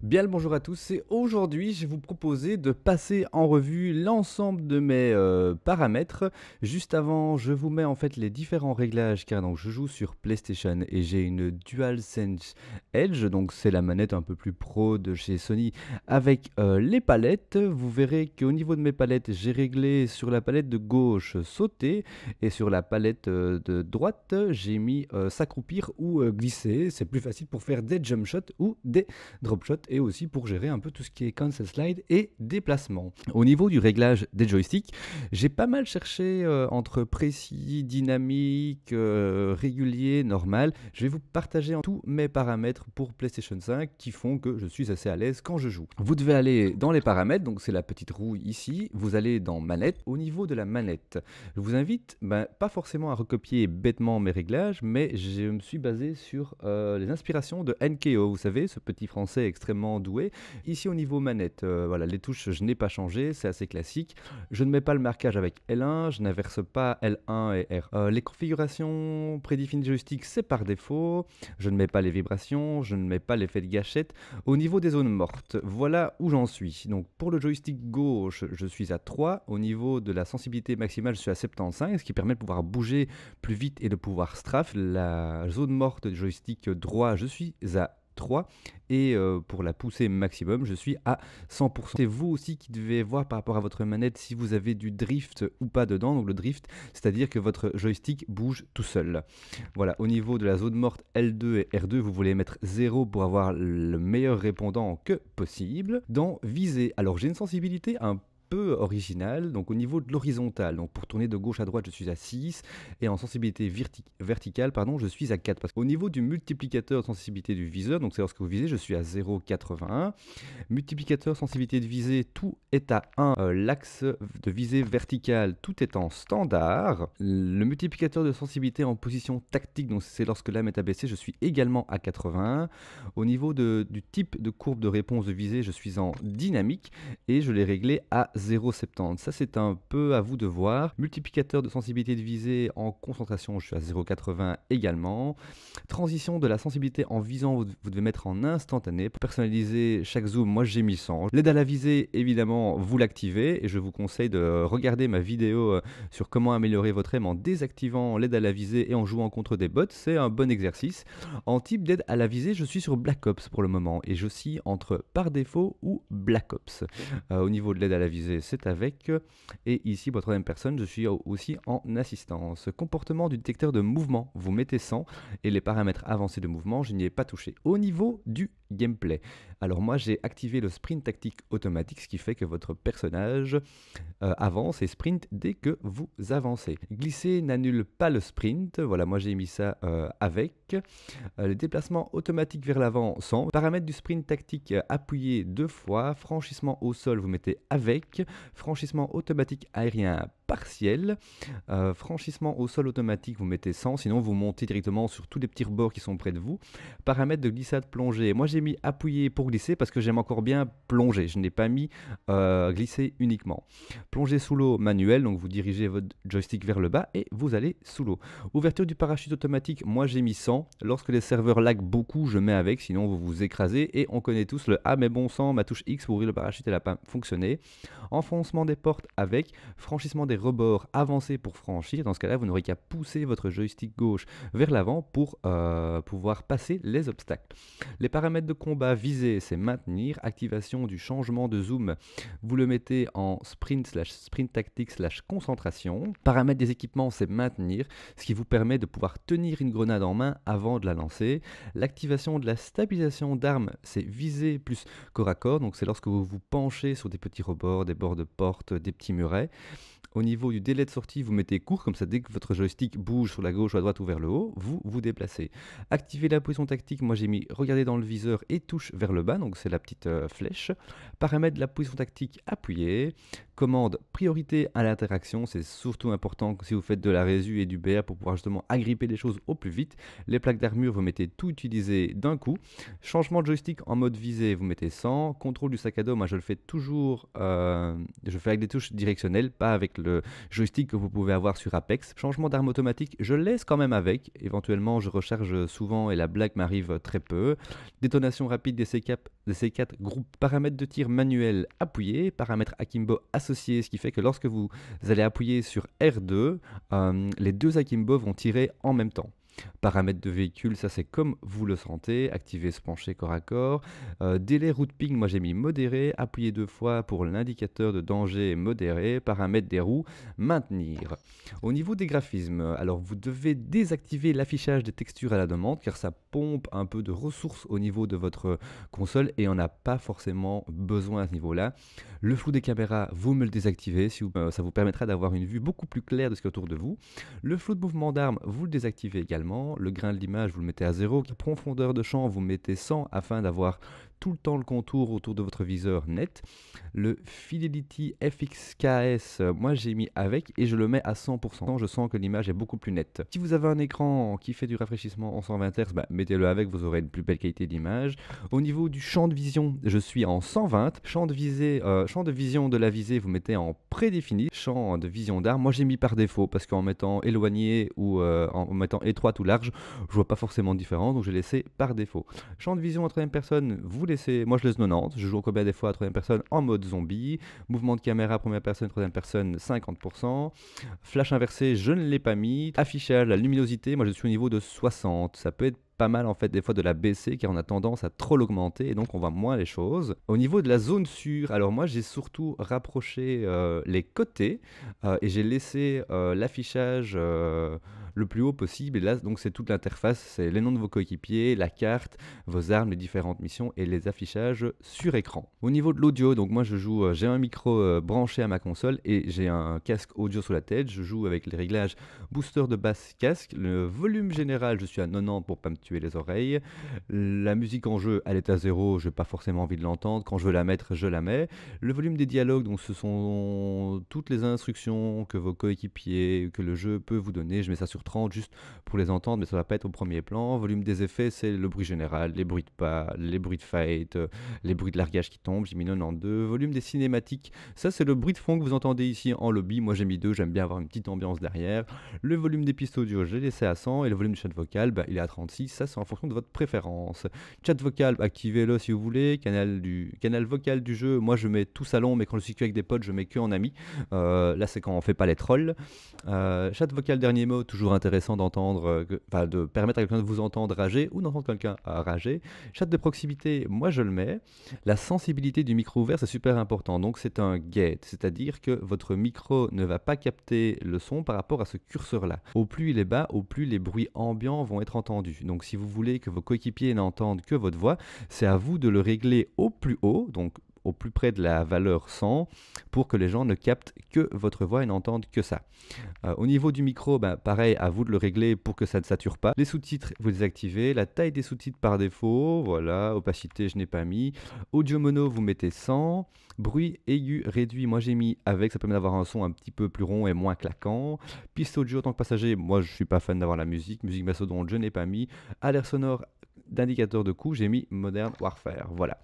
Bien le bonjour à tous et aujourd'hui je vais vous proposer de passer en revue l'ensemble de mes euh, paramètres. Juste avant je vous mets en fait les différents réglages car donc je joue sur PlayStation et j'ai une DualSense Edge donc c'est la manette un peu plus pro de chez Sony avec euh, les palettes. Vous verrez qu'au niveau de mes palettes j'ai réglé sur la palette de gauche sauter et sur la palette euh, de droite j'ai mis s'accroupir ou glisser. C'est plus facile pour faire des jump shots ou des drop shots et aussi pour gérer un peu tout ce qui est cancel slide et déplacement. Au niveau du réglage des joysticks, j'ai pas mal cherché euh, entre précis, dynamique, euh, régulier, normal. Je vais vous partager en tous mes paramètres pour PlayStation 5 qui font que je suis assez à l'aise quand je joue. Vous devez aller dans les paramètres, donc c'est la petite roue ici, vous allez dans manette. Au niveau de la manette, je vous invite ben, pas forcément à recopier bêtement mes réglages, mais je me suis basé sur euh, les inspirations de NKO, vous savez, ce petit français extrêmement doué. Ici, au niveau manette, euh, voilà, les touches, je n'ai pas changé, c'est assez classique. Je ne mets pas le marquage avec L1, je n'inverse pas L1 et R. Euh, les configurations prédéfinies joystick, c'est par défaut. Je ne mets pas les vibrations, je ne mets pas l'effet de gâchette. Au niveau des zones mortes, voilà où j'en suis. Donc pour le joystick gauche, je suis à 3. Au niveau de la sensibilité maximale, je suis à 75, ce qui permet de pouvoir bouger plus vite et de pouvoir strafe. La zone morte du joystick droit, je suis à 3. Et euh, pour la pousser maximum, je suis à 100%. C'est vous aussi qui devez voir par rapport à votre manette si vous avez du drift ou pas dedans. Donc le drift, c'est-à-dire que votre joystick bouge tout seul. Voilà, au niveau de la zone morte L2 et R2, vous voulez mettre 0 pour avoir le meilleur répondant que possible. Dans viser, alors j'ai une sensibilité un peu original. Donc au niveau de l'horizontale, donc pour tourner de gauche à droite, je suis à 6 et en sensibilité verticale, pardon, je suis à 4. Parce au niveau du multiplicateur de sensibilité du viseur, donc c'est lorsque vous visez, je suis à 0,81. Multiplicateur sensibilité de visée, tout est à 1. Euh, l'axe de visée verticale, tout est en standard. Le multiplicateur de sensibilité en position tactique, donc c'est lorsque l'âme est abaissée, je suis également à 80 Au niveau de, du type de courbe de réponse de visée, je suis en dynamique et je l'ai réglé à 0,70. Ça, c'est un peu à vous de voir. Multiplicateur de sensibilité de visée en concentration, je suis à 0,80 également. Transition de la sensibilité en visant, vous devez mettre en instantané. Pour personnaliser chaque zoom, moi j'ai mis 100. L'aide à la visée, évidemment, vous l'activez et je vous conseille de regarder ma vidéo euh, sur comment améliorer votre aim en désactivant l'aide à la visée et en jouant contre des bots. C'est un bon exercice. En type d'aide à la visée, je suis sur Black Ops pour le moment et je suis entre par défaut ou Black Ops. Euh, au niveau de l'aide à la visée, c'est avec. Euh, et ici, votre la troisième personne, je suis aussi en assistance. Comportement du détecteur de mouvement, vous mettez 100 et les paramètres avancés de mouvement, je n'y ai pas touché. Au niveau du gameplay. Alors moi j'ai activé le sprint tactique automatique, ce qui fait que votre personnage euh, avance et sprint dès que vous avancez. Glisser n'annule pas le sprint, voilà moi j'ai mis ça euh, avec. Euh, les le déplacement automatique vers l'avant sans. Paramètre du sprint tactique appuyé deux fois. Franchissement au sol vous mettez avec. Franchissement automatique aérien partiel. franchissement au sol automatique, vous mettez sans sinon vous montez directement sur tous les petits rebords qui sont près de vous. Paramètre de glissade plongée, moi j'ai j'ai mis appuyer pour glisser parce que j'aime encore bien plonger. Je n'ai pas mis euh, glisser uniquement. Plonger sous l'eau manuel, donc vous dirigez votre joystick vers le bas et vous allez sous l'eau. Ouverture du parachute automatique, moi j'ai mis 100. Lorsque les serveurs lag beaucoup, je mets avec, sinon vous vous écrasez. Et on connaît tous le Ah mais bon sang, ma touche X pour ouvrir le parachute, elle n'a pas fonctionné. Enfoncement des portes avec, franchissement des rebords, avancé pour franchir. Dans ce cas-là, vous n'aurez qu'à pousser votre joystick gauche vers l'avant pour euh, pouvoir passer les obstacles. Les paramètres de combat visé c'est maintenir. Activation du changement de zoom, vous le mettez en sprint slash sprint tactique slash concentration. Paramètre des équipements, c'est maintenir, ce qui vous permet de pouvoir tenir une grenade en main avant de la lancer. L'activation de la stabilisation d'armes, c'est viser plus corps à corps, donc c'est lorsque vous vous penchez sur des petits rebords, des bords de porte, des petits murets. Au niveau du délai de sortie, vous mettez court, comme ça dès que votre joystick bouge sur la gauche ou à droite ou vers le haut, vous vous déplacez. Activez la position tactique, moi j'ai mis regarder dans le viseur et touche vers le bas, donc c'est la petite euh, flèche. Paramètre de la position tactique appuyée. Commande priorité à l'interaction, c'est surtout important si vous faites de la résu et du BR pour pouvoir justement agripper les choses au plus vite. Les plaques d'armure, vous mettez tout utilisé d'un coup. Changement de joystick en mode visé vous mettez 100. Contrôle du sac à dos, moi je le fais toujours, euh, je fais avec des touches directionnelles, pas avec le joystick que vous pouvez avoir sur Apex. Changement d'arme automatique, je laisse quand même avec. Éventuellement, je recharge souvent et la blague m'arrive très peu. Détonation rapide des C4, groupes groupe paramètres de tir manuel appuyé, paramètres akimbo associés, ce qui fait que lorsque vous allez appuyer sur R2, euh, les deux akimbo vont tirer en même temps. Paramètres de véhicule, ça c'est comme vous le sentez. Activer se pencher corps à corps. Euh, délai route ping, moi j'ai mis modéré. Appuyer deux fois pour l'indicateur de danger modéré. Paramètres des roues, maintenir. Au niveau des graphismes, alors vous devez désactiver l'affichage des textures à la demande car ça pompe un peu de ressources au niveau de votre console et on n'a pas forcément besoin à ce niveau-là. Le flou des caméras, vous me le désactivez, si euh, ça vous permettra d'avoir une vue beaucoup plus claire de ce qui est autour de vous. Le flou de mouvement d'armes, vous le désactivez également. Le grain de l'image, vous le mettez à zéro. La profondeur de champ vous mettez 100 afin d'avoir tout le temps le contour autour de votre viseur net. Le Fidelity FXKS, euh, moi j'ai mis avec et je le mets à 100%. Je sens que l'image est beaucoup plus nette. Si vous avez un écran qui fait du rafraîchissement en 120 Hz, bah, mettez-le avec, vous aurez une plus belle qualité d'image. Au niveau du champ de vision, je suis en 120. Champ de, visée, euh, champ de vision de la visée, vous mettez en prédéfini. Champ de vision d'art, moi j'ai mis par défaut parce qu'en mettant éloigné ou euh, en mettant étroite ou large, je vois pas forcément de différence, donc j'ai laissé par défaut. Champ de vision en troisième personne, vous moi, je laisse 90. Je joue au des fois à troisième personne en mode zombie. Mouvement de caméra, première personne, troisième personne, 50%. Flash inversé, je ne l'ai pas mis. Affichage, la luminosité, moi je suis au niveau de 60. Ça peut être pas mal en fait des fois de la baisser car on a tendance à trop l'augmenter et donc on voit moins les choses. Au niveau de la zone sûre, alors moi j'ai surtout rapproché euh, les côtés euh, et j'ai laissé euh, l'affichage le plus haut possible. Et là donc c'est toute l'interface, c'est les noms de vos coéquipiers, la carte, vos armes, les différentes missions et les affichages sur écran. Au niveau de l'audio, donc moi je joue, j'ai un micro branché à ma console et j'ai un casque audio sur la tête. Je joue avec les réglages booster de basse casque, le volume général je suis à 90 pour pas me tuer les oreilles. La musique en jeu, elle est à zéro, je n'ai pas forcément envie de l'entendre. Quand je veux la mettre, je la mets. Le volume des dialogues, donc ce sont toutes les instructions que vos coéquipiers, que le jeu peut vous donner. Je mets ça sur 30 juste pour les entendre, mais ça va pas être au premier plan. Volume des effets, c'est le bruit général, les bruits de pas, les bruits de fight, euh, les bruits de largage qui tombent, j'ai mis 92. Volume des cinématiques, ça c'est le bruit de fond que vous entendez ici en lobby. Moi j'ai mis 2, j'aime bien avoir une petite ambiance derrière. Le volume des pistes audio, l'ai laissé à 100 et le volume du chat vocal, bah, il est à 36 ça c'est en fonction de votre préférence. Chat vocal, activez-le si vous voulez. Canal, du, canal vocal du jeu, moi je mets tout salon, mais quand je suis avec des potes, je mets que en ami. Euh, là c'est quand on fait pas les trolls. Euh, chat vocal, dernier mot, toujours intéressant d'entendre, euh, enfin de permettre à quelqu'un de vous entendre rager ou d'entendre quelqu'un rager. Chat de proximité, moi je le mets. La sensibilité du micro ouvert, c'est super important. Donc c'est un gate, c'est-à-dire que votre micro ne va pas capter le son par rapport à ce curseur-là. Au plus il est bas, au plus les bruits ambiants vont être entendus. Donc si vous voulez que vos coéquipiers n'entendent que votre voix, c'est à vous de le régler au plus haut, donc plus près de la valeur 100 pour que les gens ne captent que votre voix et n'entendent que ça. Euh, au niveau du micro, bah, pareil, à vous de le régler pour que ça ne sature pas. Les sous-titres, vous les activez. La taille des sous-titres par défaut, voilà, opacité, je n'ai pas mis. Audio mono, vous mettez 100. Bruit aigu réduit, moi j'ai mis avec, ça permet d'avoir un son un petit peu plus rond et moins claquant. Piste audio en tant que passager, moi je suis pas fan d'avoir la musique. Musique basso je n'ai pas mis. l'air sonore, d'indicateur de coût, j'ai mis Modern Warfare. Voilà.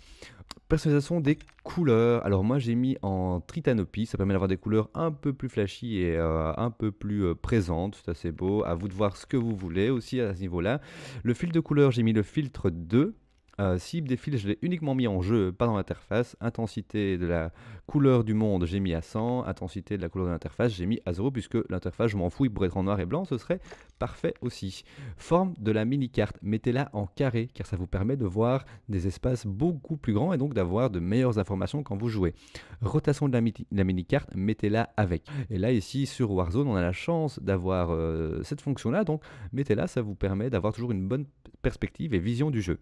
Personnalisation des couleurs. Alors moi j'ai mis en tritanopie, ça permet d'avoir des couleurs un peu plus flashy et euh, un peu plus euh, présentes, c'est assez beau. À vous de voir ce que vous voulez aussi à ce niveau-là. Le filtre de couleur, j'ai mis le filtre 2 cible euh, des fils, je l'ai uniquement mis en jeu, pas dans l'interface. Intensité de la couleur du monde, j'ai mis à 100. Intensité de la couleur de l'interface, j'ai mis à 0, puisque l'interface, je m'en fous, il pourrait être en noir et blanc, ce serait parfait aussi. Forme de la mini-carte, mettez-la en carré, car ça vous permet de voir des espaces beaucoup plus grands et donc d'avoir de meilleures informations quand vous jouez. Rotation de la, mini-carte, mettez-la avec. Et là, ici, sur Warzone, on a la chance d'avoir euh, cette fonction-là, donc mettez-la, ça vous permet d'avoir toujours une bonne perspective et vision du jeu.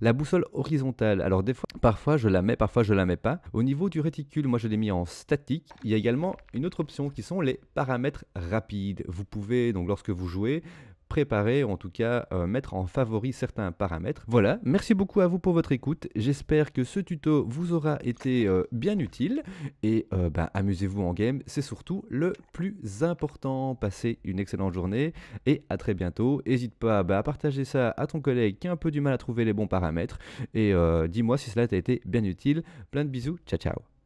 La boussole horizontale, alors des fois, parfois je la mets, parfois je la mets pas. Au niveau du réticule, moi je l'ai mis en statique. Il y a également une autre option qui sont les paramètres rapides. Vous pouvez donc lorsque vous jouez, préparer, en tout cas euh, mettre en favori certains paramètres. Voilà, merci beaucoup à vous pour votre écoute. J'espère que ce tuto vous aura été euh, bien utile et euh, ben, amusez-vous en game, c'est surtout le plus important. Passez une excellente journée et à très bientôt. N'hésite pas ben, à partager ça à ton collègue qui a un peu du mal à trouver les bons paramètres et dis-moi si cela t'a été bien utile. Plein de bisous, ciao ciao.